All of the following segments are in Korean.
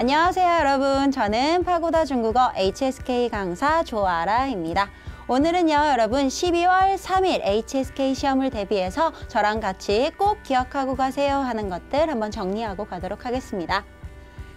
안녕하세요 여러분 저는 파고다 중국어 HSK 강사 조아라입니다 오늘은요 여러분 12월 3일 HSK 시험을 대비해서 저랑 같이 꼭 기억하고 가세요 하는 것들 한번 정리하고 가도록 하겠습니다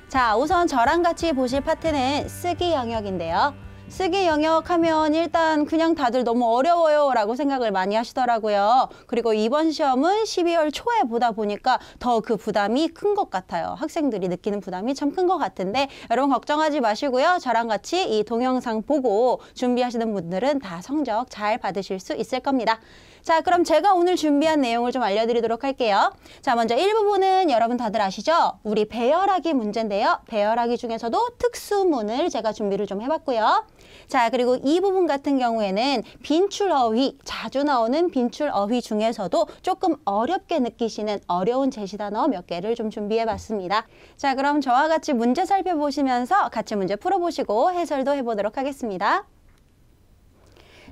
자 우선 저랑 같이 보실 파트는 쓰기 영역인데요 쓰기 영역 하면 일단 그냥 다들 너무 어려워요 라고 생각을 많이 하시더라고요. 그리고 이번 시험은 12월 초에 보다 보니까 더 그 부담이 큰 것 같아요. 학생들이 느끼는 부담이 참 큰 것 같은데 여러분 걱정하지 마시고요. 저랑 같이 이 동영상 보고 준비하시는 분들은 다 성적 잘 받으실 수 있을 겁니다. 자, 그럼 제가 오늘 준비한 내용을 좀 알려드리도록 할게요. 자, 먼저 1부분은 여러분 다들 아시죠? 우리 배열하기 문제인데요. 배열하기 중에서도 특수문을 제가 준비를 좀 해봤고요. 자, 그리고 이 부분 같은 경우에는 빈출 어휘, 자주 나오는 빈출 어휘 중에서도 조금 어렵게 느끼시는 어려운 제시 단어 몇 개를 좀 준비해 봤습니다. 자, 그럼 저와 같이 문제 살펴보시면서 같이 문제 풀어보시고 해설도 해보도록 하겠습니다.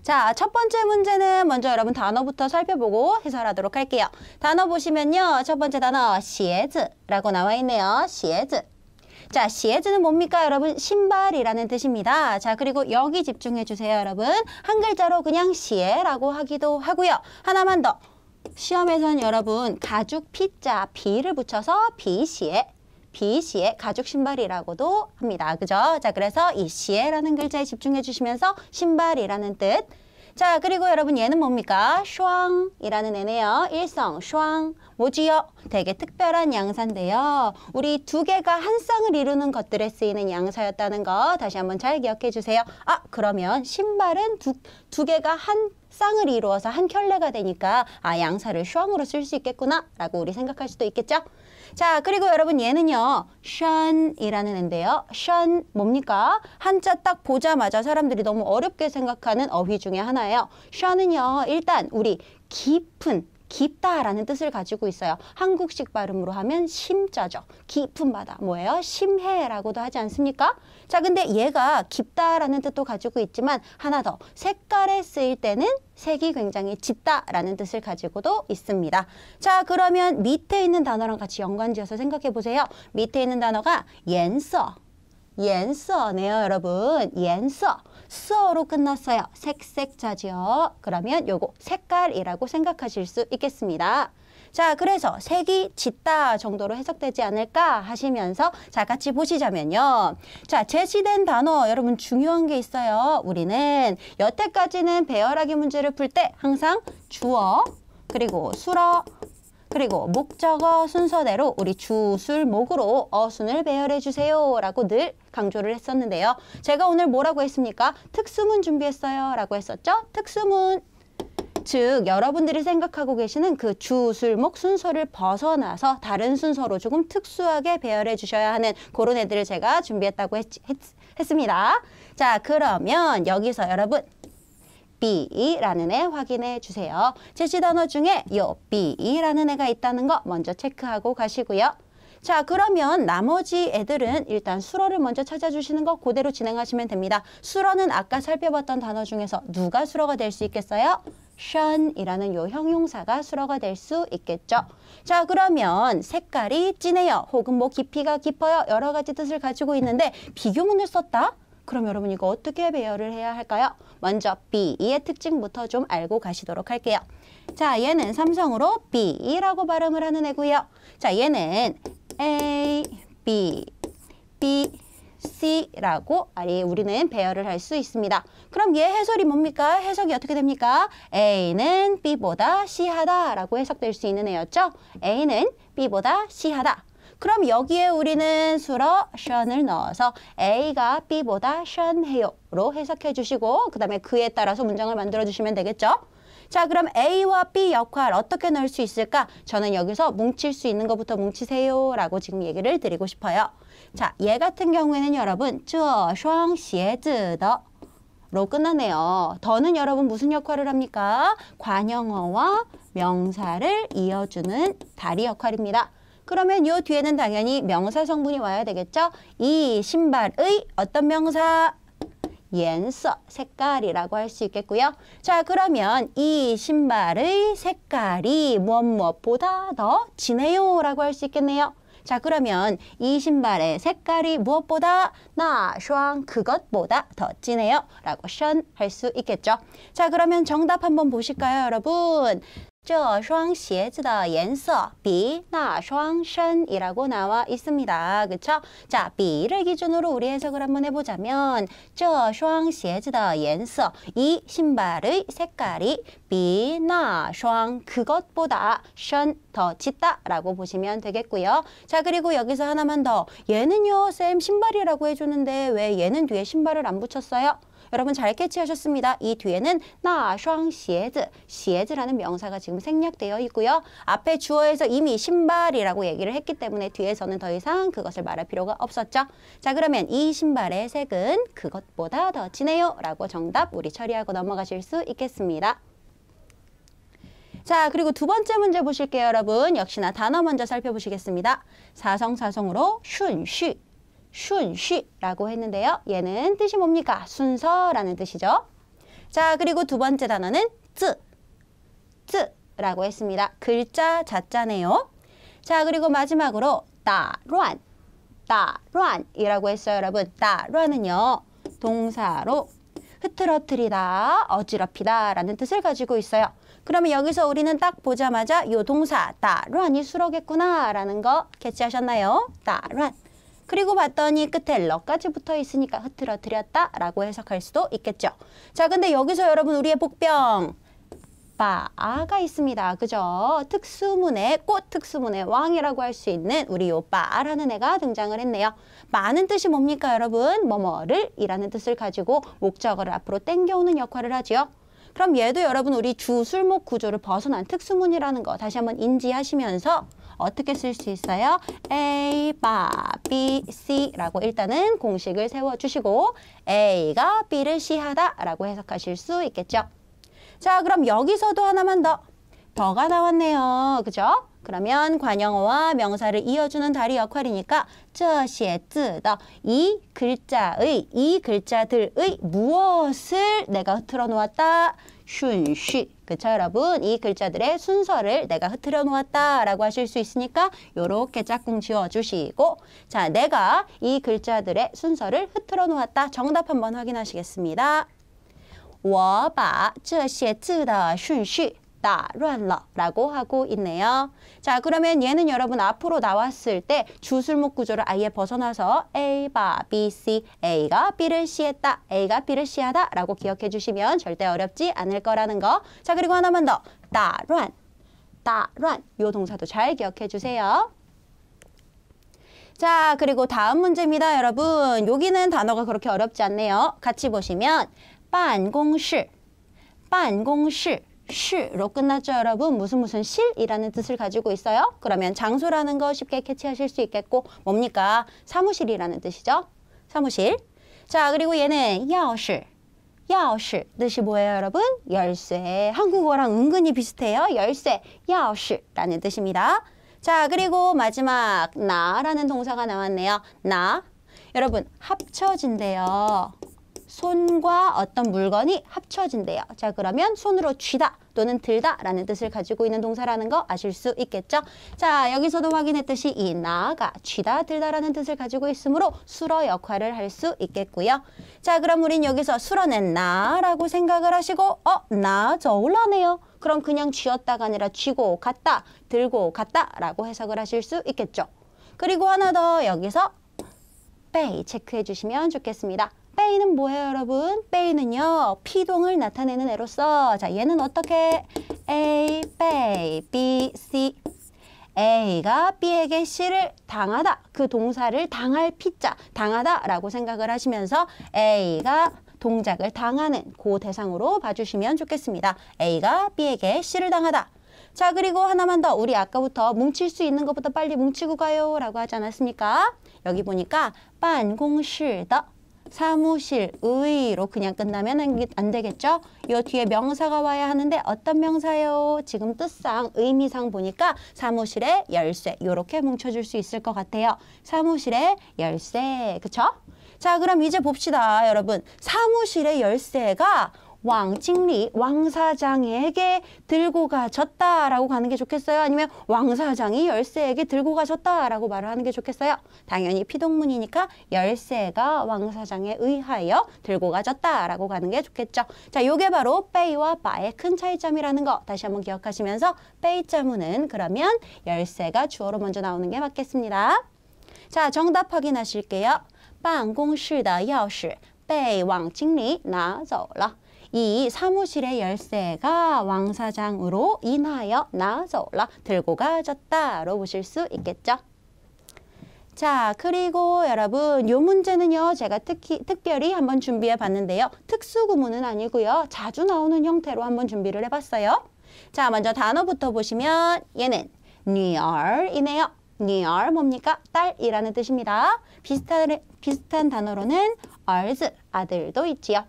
자, 첫 번째 문제는 먼저 여러분 단어부터 살펴보고 해설하도록 할게요. 단어 보시면요. 첫 번째 단어, 시에즈라고 나와 있네요. 시에즈. 자, 시에즈는 뭡니까, 여러분? 신발이라는 뜻입니다. 자, 그리고 여기 집중해 주세요, 여러분. 한 글자로 그냥 시에라고 하기도 하고요. 하나만 더. 시험에선 여러분 가죽 피자 비를 붙여서 비시에 비시에 가죽 신발이라고도 합니다. 그죠? 자, 그래서 이 시에라는 글자에 집중해 주시면서 신발이라는 뜻 자, 그리고 여러분 얘는 뭡니까? 슈앙이라는 애네요. 일성, 슈앙. 뭐지요? 되게 특별한 양사인데요. 우리 두 개가 한 쌍을 이루는 것들에 쓰이는 양사였다는 거 다시 한번 잘 기억해 주세요. 아, 그러면 신발은 두, 두 개가 한 쌍을 이루어서 한 켤레가 되니까 아, 양사를 슈앙으로 쓸 수 있겠구나 라고 우리 생각할 수도 있겠죠? 자, 그리고 여러분 얘는요. 션이라는 애인데요션 뭡니까? 한자 딱 보자마자 사람들이 너무 어렵게 생각하는 어휘 중에 하나예요. 션은요. 일단 우리 깊은 깊다라는 뜻을 가지고 있어요. 한국식 발음으로 하면 심자죠. 깊은 바다 뭐예요? 심해라고도 하지 않습니까? 자 근데 얘가 깊다라는 뜻도 가지고 있지만 하나 더 색깔에 쓰일 때는 색이 굉장히 짙다라는 뜻을 가지고도 있습니다. 자 그러면 밑에 있는 단어랑 같이 연관지어서 생각해 보세요. 밑에 있는 단어가 옌서 颜色네요, 여러분. 颜色. 써로 끝났어요. 색색자지요. 그러면 요거 색깔이라고 생각하실 수 있겠습니다. 자, 그래서 색이 짙다 정도로 해석되지 않을까 하시면서 자, 같이 보시자면요. 자, 제시된 단어 여러분 중요한 게 있어요. 우리는 여태까지는 배열하기 문제를 풀 때 항상 주어 그리고 수러 그리고 목적어 순서대로 우리 주, 술, 목으로 어순을 배열해주세요 라고 늘 강조를 했었는데요. 제가 오늘 뭐라고 했습니까? 특수문 준비했어요 라고 했었죠? 특수문 즉 여러분들이 생각하고 계시는 그 주, 술, 목 순서를 벗어나서 다른 순서로 조금 특수하게 배열해 주셔야 하는 그런 애들을 제가 준비했다고 했, 했, 했습니다. 자 그러면 여기서 여러분 요삐라는 애 확인해 주세요. 제시 단어 중에 요삐라는 애가 있다는 거 먼저 체크하고 가시고요. 자 그러면 나머지 애들은 일단 수로를 먼저 찾아주시는 거 그대로 진행하시면 됩니다. 수로는 아까 살펴봤던 단어 중에서 누가 수로가 될 수 있겠어요? 션이라는 요 형용사가 수로가 될 수 있겠죠. 자 그러면 색깔이 진해요 혹은 뭐 깊이가 깊어요 여러 가지 뜻을 가지고 있는데 비교문을 썼다? 그럼 여러분 이거 어떻게 배열을 해야 할까요? 먼저 B의 특징부터 좀 알고 가시도록 할게요. 자, 얘는 삼성으로 B라고 발음을 하는 애고요. 자, 얘는 A, B, B, C라고 아래 우리는 배열을 할 수 있습니다. 그럼 얘 해설이 뭡니까? 해석이 어떻게 됩니까? A는 B보다 C하다라고 해석될 수 있는 애였죠? A는 B보다 C하다. 그럼 여기에 우리는 수러 션을 넣어서 A가 B보다 션해요로 해석해 주시고 그 다음에 그에 따라서 문장을 만들어 주시면 되겠죠. 자 그럼 A와 B 역할 어떻게 넣을 수 있을까? 저는 여기서 뭉칠 수 있는 것부터 뭉치세요 라고 지금 얘기를 드리고 싶어요. 자, 얘 같은 경우에는 여러분 这双鞋子的로 끝나네요. 더는 여러분 무슨 역할을 합니까? 관형어와 명사를 이어주는 다리 역할입니다. 그러면 요 뒤에는 당연히 명사 성분이 와야 되겠죠? 이 신발의 어떤 명사? 연서 색깔이라고 할 수 있겠고요. 자 그러면 이 신발의 색깔이 무엇 무엇보다 더 진해요 라고 할 수 있겠네요. 자 그러면 이 신발의 색깔이 무엇보다 나숀 그것보다 더 진해요 라고 션 할 수 있겠죠. 자 그러면 정답 한번 보실까요 여러분. 这双鞋子的颜色비那双 身이라고 나와 있습니다. 그쵸? 자, 비를 기준으로 우리 해석을 한번 해보자면 저双 鞋子的颜色,이 신발의 색깔이 비那双 그것보다 身더 짙다 라고 보시면 되겠고요. 자, 그리고 여기서 하나만 더 얘는요, 쌤 신발이라고 해주는데 왜 얘는 뒤에 신발을 안 붙였어요? 여러분 잘 캐치하셨습니다. 이 뒤에는 나双鞋子, 鞋子라는 명사가 지금 생략되어 있고요. 앞에 주어에서 이미 신발이라고 얘기를 했기 때문에 뒤에서는 더 이상 그것을 말할 필요가 없었죠. 자 그러면 이 신발의 색은 그것보다 더 진해요 라고 정답 우리 처리하고 넘어가실 수 있겠습니다. 자, 그리고 두 번째 문제 보실게요, 여러분. 역시나 단어 먼저 살펴보시겠습니다. 사성사성으로 슌슈 슌쉬라고 했는데요. 얘는 뜻이 뭡니까? 순서라는 뜻이죠. 자, 그리고 두 번째 단어는 쯔, 쯔라고 했습니다. 글자 자자네요. 자, 그리고 마지막으로 따란, 따란이라고 했어요, 여러분. 따란은요, 동사로 흐트러뜨리다, 어지럽히다 라는 뜻을 가지고 있어요. 그러면 여기서 우리는 딱 보자마자 요 동사 따란이 수록했구나 라는 거 캐치하셨나요? 따란. 그리고 봤더니 끝에 러까지 붙어 있으니까 흐트러뜨렸다 라고 해석할 수도 있겠죠. 자, 근데 여기서 여러분 우리의 복병 바가 있습니다. 그죠? 특수문의 꽃 특수문의 왕이라고 할 수 있는 우리 요 바라는 애가 등장을 했네요. 많은 뜻이 뭡니까 여러분? 뭐뭐를 이라는 뜻을 가지고 목적어를 앞으로 땡겨오는 역할을 하지요. 그럼 얘도 여러분 우리 주술목 구조를 벗어난 특수문이라는 거 다시 한번 인지하시면서 어떻게 쓸 수 있어요? A, 바, B, C라고 일단은 공식을 세워주시고 A가 B를 C하다라고 해석하실 수 있겠죠. 자, 그럼 여기서도 하나만 더. 더가 나왔네요. 그죠? 그러면 관영어와 명사를 이어주는 다리 역할이니까 저에字的이 어, 글자의 이 글자들의 무엇을 내가 틀어 놓았다 슌쉬 그쵸 여러분 이 글자들의 순서를 내가 흐트려 놓았다 라고 하실 수 있으니까 요렇게 짝꿍 지워 주시고 자 내가 이 글자들의 순서를 흐트려 놓았다 정답 한번 확인하시겠습니다 我把这些字的顺序 다, 乱러라고 하고 있네요. 자, 그러면 얘는 여러분 앞으로 나왔을 때 주술목 구조를 아예 벗어나서 A, 바, B, C, A가 B를 C했다, A가 B를 C하다 라고 기억해 주시면 절대 어렵지 않을 거라는 거. 자, 그리고 하나만 더, 다, 乱, 다, 乱,요 동사도 잘 기억해 주세요. 자, 그리고 다음 문제입니다, 여러분. 여기는 단어가 그렇게 어렵지 않네요. 같이 보시면, 办공실办공실 슈로 끝났죠 여러분 무슨 무슨 실이라는 뜻을 가지고 있어요 그러면 장소라는 거 쉽게 캐치하실 수 있겠고 뭡니까 사무실이라는 뜻이죠 사무실 자 그리고 얘는 야실 야실 뜻이 뭐예요 여러분 열쇠 한국어랑 은근히 비슷해요 열쇠 야실라는 뜻입니다 자 그리고 마지막 나라는 동사가 나왔네요 나 여러분 합쳐진대요 손과 어떤 물건이 합쳐진대요. 자 그러면 손으로 쥐다 또는 들다 라는 뜻을 가지고 있는 동사라는 거 아실 수 있겠죠? 자 여기서도 확인했듯이 이 나가 쥐다 들다 라는 뜻을 가지고 있으므로 수러 역할을 할 수 있겠고요. 자 그럼 우린 여기서 수러는 나라고 생각을 하시고 어 나 저올라네요. 그럼 그냥 쥐었다가 아니라 쥐고 갔다 들고 갔다 라고 해석을 하실 수 있겠죠. 그리고 하나 더 여기서 빼이 체크해 주시면 좋겠습니다. 빼이는 뭐예요, 여러분? 빼이는요, 피동을 나타내는 애로써 자, 얘는 어떻게? A, 빼, B, C. A가 B에게 C를 당하다, 그 동사를 당할 P자, 당하다라고 생각을 하시면서 A가 동작을 당하는 그 대상으로 봐주시면 좋겠습니다. A가 B에게 C를 당하다. 자 그리고 하나만 더 우리 아까부터 뭉칠 수 있는 것부터 빨리 뭉치고 가요 라고 하지 않았습니까? 여기 보니까 办공실더 사무실의로 그냥 끝나면 안 되겠죠? 이 뒤에 명사가 와야 하는데 어떤 명사요? 지금 뜻상, 의미상 보니까 사무실의 열쇠 요렇게 뭉쳐줄 수 있을 것 같아요. 사무실의 열쇠, 그쵸? 자, 그럼 이제 봅시다, 여러분. 사무실의 열쇠가 왕칭리 왕 사장에게 들고 가졌다라고 가는 게 좋겠어요? 아니면 왕 사장이 열쇠에게 들고 가졌다라고 말을 하는 게 좋겠어요? 당연히 피동문이니까 열쇠가 왕 사장에 의하여 들고 가졌다라고 가는 게 좋겠죠. 자, 요게 바로 빼이와 바의 큰 차이점이라는 거 다시 한번 기억하시면서 빼이 자문은 그러면 열쇠가 주어로 먼저 나오는 게 맞겠습니다. 자, 정답 확인하실게요. 办公室的钥匙被王经理拿走了。이 사무실의 열쇠가 왕사장으로 인하여 나서라 들고 가졌다로 보실 수 있겠죠. 자, 그리고 여러분 요 문제는요. 제가 특히 특별히 한번 준비해 봤는데요. 특수 구문은 아니고요. 자주 나오는 형태로 한번 준비를 해 봤어요. 자, 먼저 단어부터 보시면 얘는 near이네요. near 뭡니까? 딸이라는 뜻입니다. 비슷한 비슷한 단어로는 a r 아들도 있지요.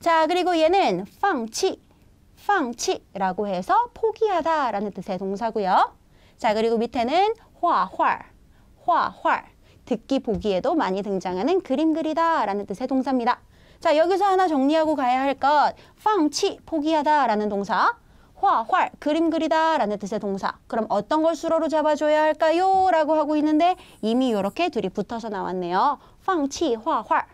자, 그리고 얘는 펑치, 펑치라고 해서 포기하다라는 뜻의 동사고요. 자, 그리고 밑에는 화활, 화활. 듣기 보기에도 많이 등장하는 그림 그리다라는 뜻의 동사입니다. 자, 여기서 하나 정리하고 가야 할 것. 펑치, 포기하다라는 동사. 화활, 그림 그리다라는 뜻의 동사. 그럼 어떤 걸 수로로 잡아줘야 할까요? 라고 하고 있는데 이미 이렇게 둘이 붙어서 나왔네요. 펑치, 화활.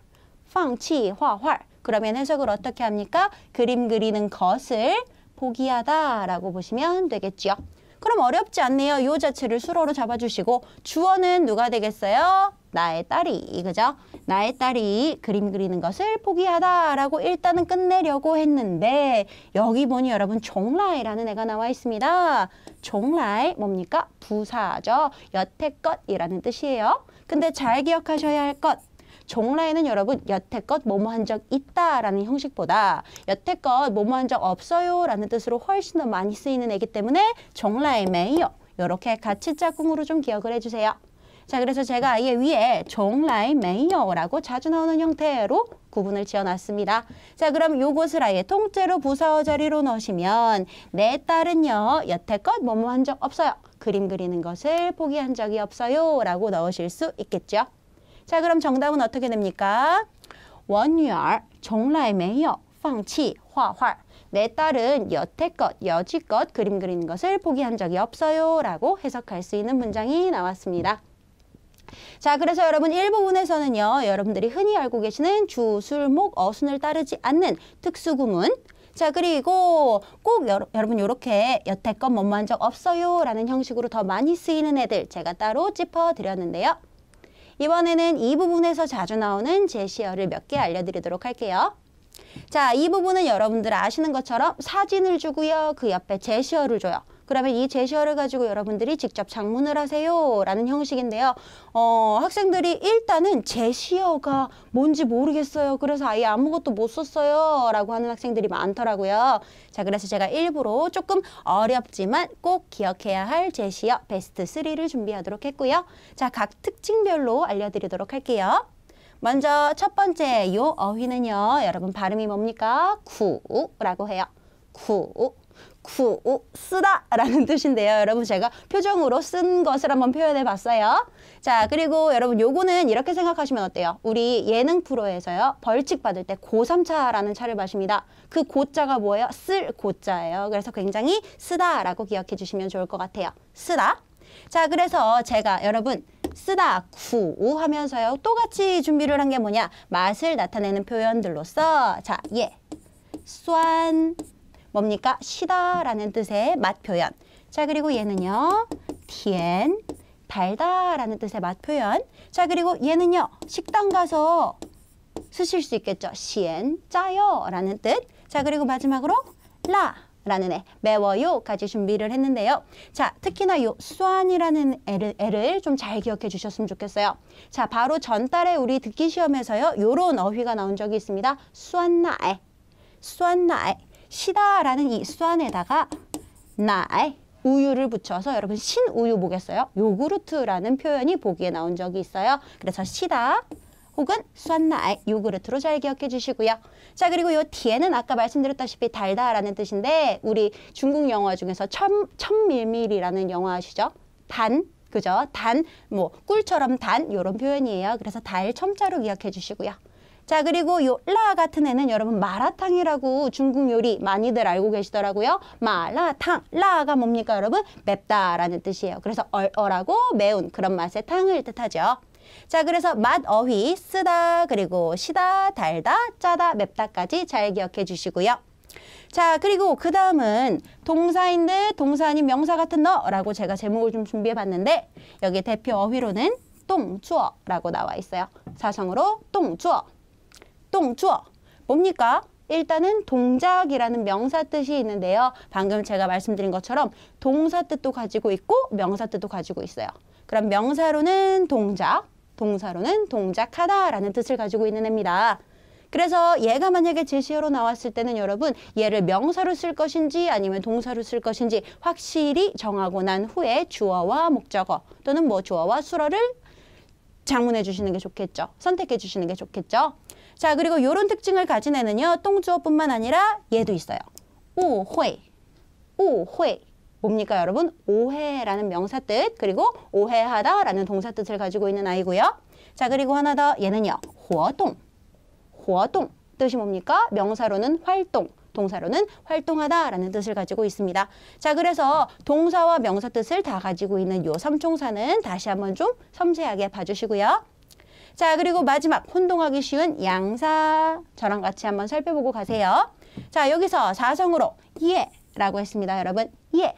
펑치, 화활. 그러면 해석을 어떻게 합니까? 그림 그리는 것을 포기하다라고 보시면 되겠죠 그럼 어렵지 않네요. 요 자체를 수로로 잡아주시고 주어는 누가 되겠어요? 나의 딸이, 그죠? 나의 딸이 그림 그리는 것을 포기하다라고 일단은 끝내려고 했는데 여기 보니 여러분 종라이라는 애가 나와 있습니다. 종라이 뭡니까? 부사죠. 여태껏이라는 뜻이에요. 근데 잘 기억하셔야 할 것. 종라에는 여러분 여태껏 뭐뭐 한 적 있다라는 형식보다 여태껏 뭐뭐 한 적 없어요라는 뜻으로 훨씬 더 많이 쓰이는 애기 때문에 종라에 매요. 이렇게 같이 짝꿍으로 좀 기억을 해주세요. 자, 그래서 제가 아예 위에 종라이 메이어라고 자주 나오는 형태로 구분을 지어놨습니다. 자, 그럼 요것을 아예 통째로 부서 자리로 넣으시면 내 딸은요, 여태껏 뭐뭐 한 적 없어요. 그림 그리는 것을 포기한 적이 없어요. 라고 넣으실 수 있겠죠. 자, 그럼 정답은 어떻게 됩니까? 我女儿从来没有放치 화활. 내 딸은 여태껏 여지껏 그림 그리는 것을 포기한 적이 없어요. 라고 해석할 수 있는 문장이 나왔습니다. 자, 그래서 여러분 1부분에서는요. 여러분들이 흔히 알고 계시는 주, 술, 목, 어순을 따르지 않는 특수구문 자 그리고 꼭 여러, 분 이렇게 여태껏 못만 적 없어요 라는 형식으로 더 많이 쓰이는 애들 제가 따로 짚어드렸는데요. 이번에는 이 부분에서 자주 나오는 제시어를 몇 개 알려드리도록 할게요. 자, 이 부분은 여러분들 아시는 것처럼 사진을 주고요. 그 옆에 제시어를 줘요. 그러면 이 제시어를 가지고 여러분들이 직접 작문을 하세요 라는 형식인데요. 어, 학생들이 일단은 제시어가 뭔지 모르겠어요. 그래서 아예 아무것도 못 썼어요 라고 하는 학생들이 많더라고요. 자 그래서 제가 일부러 조금 어렵지만 꼭 기억해야 할 제시어 베스트 3를 준비하도록 했고요. 자각 특징별로 알려드리도록 할게요. 먼저 첫 번째 요 어휘는요. 여러분 발음이 뭡니까? 구라고 해요. 구, 구, 쓰다 라는 뜻인데요. 여러분 제가 표정으로 쓴 것을 한번 표현해 봤어요. 자, 그리고 여러분 요거는 이렇게 생각하시면 어때요? 우리 예능 프로에서요. 벌칙 받을 때 고삼차라는 차를 마십니다. 그 고자가 뭐예요? 쓸 고자예요. 그래서 굉장히 쓰다라고 기억해 주시면 좋을 것 같아요. 쓰다. 자, 그래서 제가 여러분 쓰다, 구 하면서요. 똑같이 준비를 한 게 뭐냐? 맛을 나타내는 표현들로서 자, 예. 쏘 뭡니까? 시다라는 뜻의 맛표현. 자, 그리고 얘는요. t 엔 달다라는 뜻의 맛표현. 자, 그리고 얘는요. 식당 가서 쓰실 수 있겠죠. 시엔 짜요라는 뜻. 자, 그리고 마지막으로 라 라는 애, 매워요까지 준비를 했는데요. 자, 특히나 요수안이라는 애를, 애를 좀 잘 기억해 주셨으면 좋겠어요. 자, 바로 전달에 우리 듣기 시험에서요. 요런 어휘가 나온 적이 있습니다. 수안나에수안나에 시다라는 이 수안에다가 나의 우유를 붙여서 여러분 신우유 보겠어요? 요구르트라는 표현이 보기에 나온 적이 있어요. 그래서 시다 혹은 수안나의 요구르트로 잘 기억해 주시고요. 자 그리고 요 뒤에는 아까 말씀드렸다시피 달다라는 뜻인데 우리 중국 영화 중에서 천, 천밀밀이라는 영화 아시죠? 단 그죠? 단, 뭐 꿀처럼 단 이런 표현이에요. 그래서 달 첨자로 기억해 주시고요. 자 그리고 요 라 같은 애는 여러분 마라탕이라고 중국 요리 많이들 알고 계시더라고요. 마라탕 라가 뭡니까 여러분 맵다라는 뜻이에요. 그래서 얼얼하고 매운 그런 맛의 탕을 뜻하죠. 자 그래서 맛 어휘 쓰다 그리고 시다 달다 짜다 맵다까지 잘 기억해 주시고요. 자 그리고 그 다음은 동사인 데 동사 아닌 명사 같은 너라고 제가 제목을 좀 준비해 봤는데 여기 대표 어휘로는 똥주어라고 나와 있어요. 사성으로 똥주어 동주어 뭡니까? 일단은 동작이라는 명사 뜻이 있는데요. 방금 제가 말씀드린 것처럼 동사 뜻도 가지고 있고 명사 뜻도 가지고 있어요. 그럼 명사로는 동작, 동사로는 동작하다라는 뜻을 가지고 있는 애입니다. 그래서 얘가 만약에 제시어로 나왔을 때는 여러분 얘를 명사로 쓸 것인지 아니면 동사로 쓸 것인지 확실히 정하고 난 후에 주어와 목적어 또는 뭐 주어와 수어를 장문해 주시는 게 좋겠죠. 선택해 주시는 게 좋겠죠. 자, 그리고 이런 특징을 가진 애는요. 똥주어뿐만 아니라 얘도 있어요. 오회, 오회. 뭡니까 여러분? 오해라는 명사 뜻 그리고 오해하다라는 동사 뜻을 가지고 있는 아이고요. 자, 그리고 하나 더 얘는요. 호동, 호동. 뜻이 뭡니까? 명사로는 활동, 동사로는 활동하다라는 뜻을 가지고 있습니다. 자, 그래서 동사와 명사 뜻을 다 가지고 있는 요 삼총사는 다시 한번 좀 섬세하게 봐주시고요. 자, 그리고 마지막 혼동하기 쉬운 양사 저랑 같이 한번 살펴보고 가세요. 자, 여기서 사성으로 예 라고 했습니다. 여러분, 예,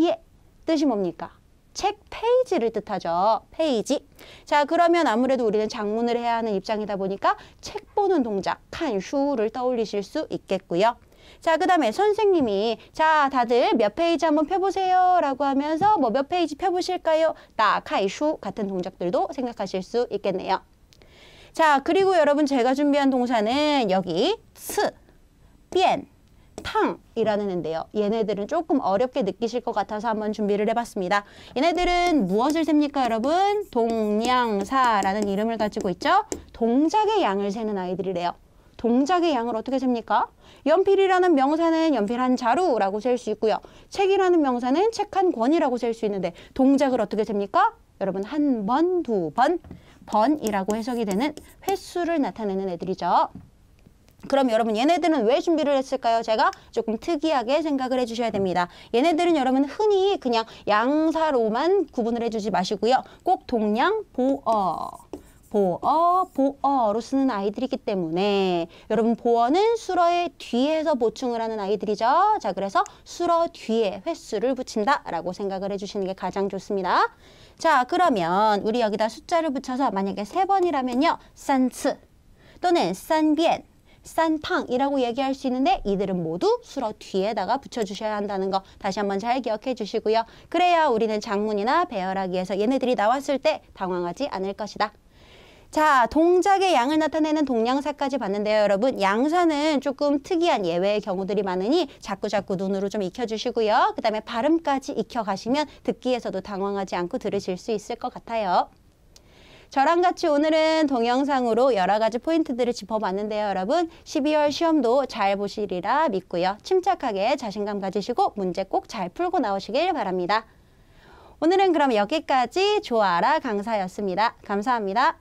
예 뜻이 뭡니까? 책 페이지를 뜻하죠. 페이지. 자, 그러면 아무래도 우리는 장문을 해야 하는 입장이다 보니까 책 보는 동작, 칸슈를 떠올리실 수 있겠고요. 자, 그 다음에 선생님이 자, 다들 몇 페이지 한번 펴보세요 라고 하면서 뭐 몇 페이지 펴보실까요? 나, 카이슈 같은 동작들도 생각하실 수 있겠네요. 자, 그리고 여러분 제가 준비한 동사는 여기 스, 뺀 탕이라는 애데요 얘네들은 조금 어렵게 느끼실 것 같아서 한번 준비를 해봤습니다. 얘네들은 무엇을 셉니까 여러분? 동양사라는 이름을 가지고 있죠. 동작의 양을 세는 아이들이래요. 동작의 양을 어떻게 셉니까? 연필이라는 명사는 연필 한 자루라고 셀 수 있고요. 책이라는 명사는 책 한 권이라고 셀 수 있는데 동작을 어떻게 셉니까? 여러분 한 번, 두 번, 번이라고 해석이 되는 횟수를 나타내는 애들이죠. 그럼 여러분 얘네들은 왜 준비를 했을까요? 제가 조금 특이하게 생각을 해주셔야 됩니다. 얘네들은 여러분 흔히 그냥 양사로만 구분을 해주지 마시고요. 꼭 동양, 보어. 보어, 보어로 쓰는 아이들이기 때문에 여러분 보어는 수러의 뒤에서 보충을 하는 아이들이죠. 자 그래서 수러 뒤에 횟수를 붙인다라고 생각을 해주시는 게 가장 좋습니다. 자 그러면 우리 여기다 숫자를 붙여서 만약에 세번이라면요 산츠 또는 산비엔 산탕이라고 얘기할 수 있는데 이들은 모두 술어 뒤에다가 붙여주셔야 한다는 거 다시 한번 잘 기억해 주시고요. 그래야 우리는 장문이나 배열하기에서 얘네들이 나왔을 때 당황하지 않을 것이다. 자, 동작의 양을 나타내는 동양사까지 봤는데요, 여러분. 양사는 조금 특이한 예외의 경우들이 많으니 자꾸자꾸 눈으로 좀 익혀주시고요. 그 다음에 발음까지 익혀가시면 듣기에서도 당황하지 않고 들으실 수 있을 것 같아요. 저랑 같이 오늘은 동영상으로 여러 가지 포인트들을 짚어봤는데요. 여러분 12월 시험도 잘 보시리라 믿고요. 침착하게 자신감 가지시고 문제 꼭 잘 풀고 나오시길 바랍니다. 오늘은 그럼 여기까지 좋아라 강사였습니다. 감사합니다.